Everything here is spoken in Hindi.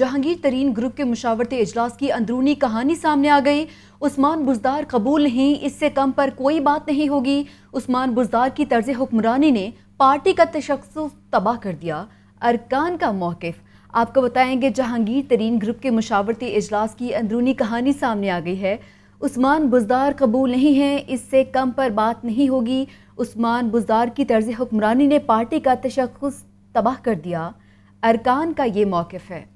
जहांगीर तरीन ग्रुप के मुशावरती इजलास की अंदरूनी कहानी सामने आ गई उस्मान बुजदार कबूल नहीं इससे कम पर कोई बात नहीं होगी उस्मान बुजदार की तर्ज हुक्मरानी ने पार्टी का तशस तबाह कर दिया अरकान का मौक़ आपको बताएंगे जहांगीर तरीन ग्रुप के मुशावरती इजलास की अंदरूनी कहानी सामने आ गई है उस्मान बुजदार कबूल नहीं है इससे कम पर बात नहीं होगी उस्मान बुजदार की तर्ज हुक्मरानी ने पार्टी का तशस तबाह कर दिया अरकान का ये मौक़ है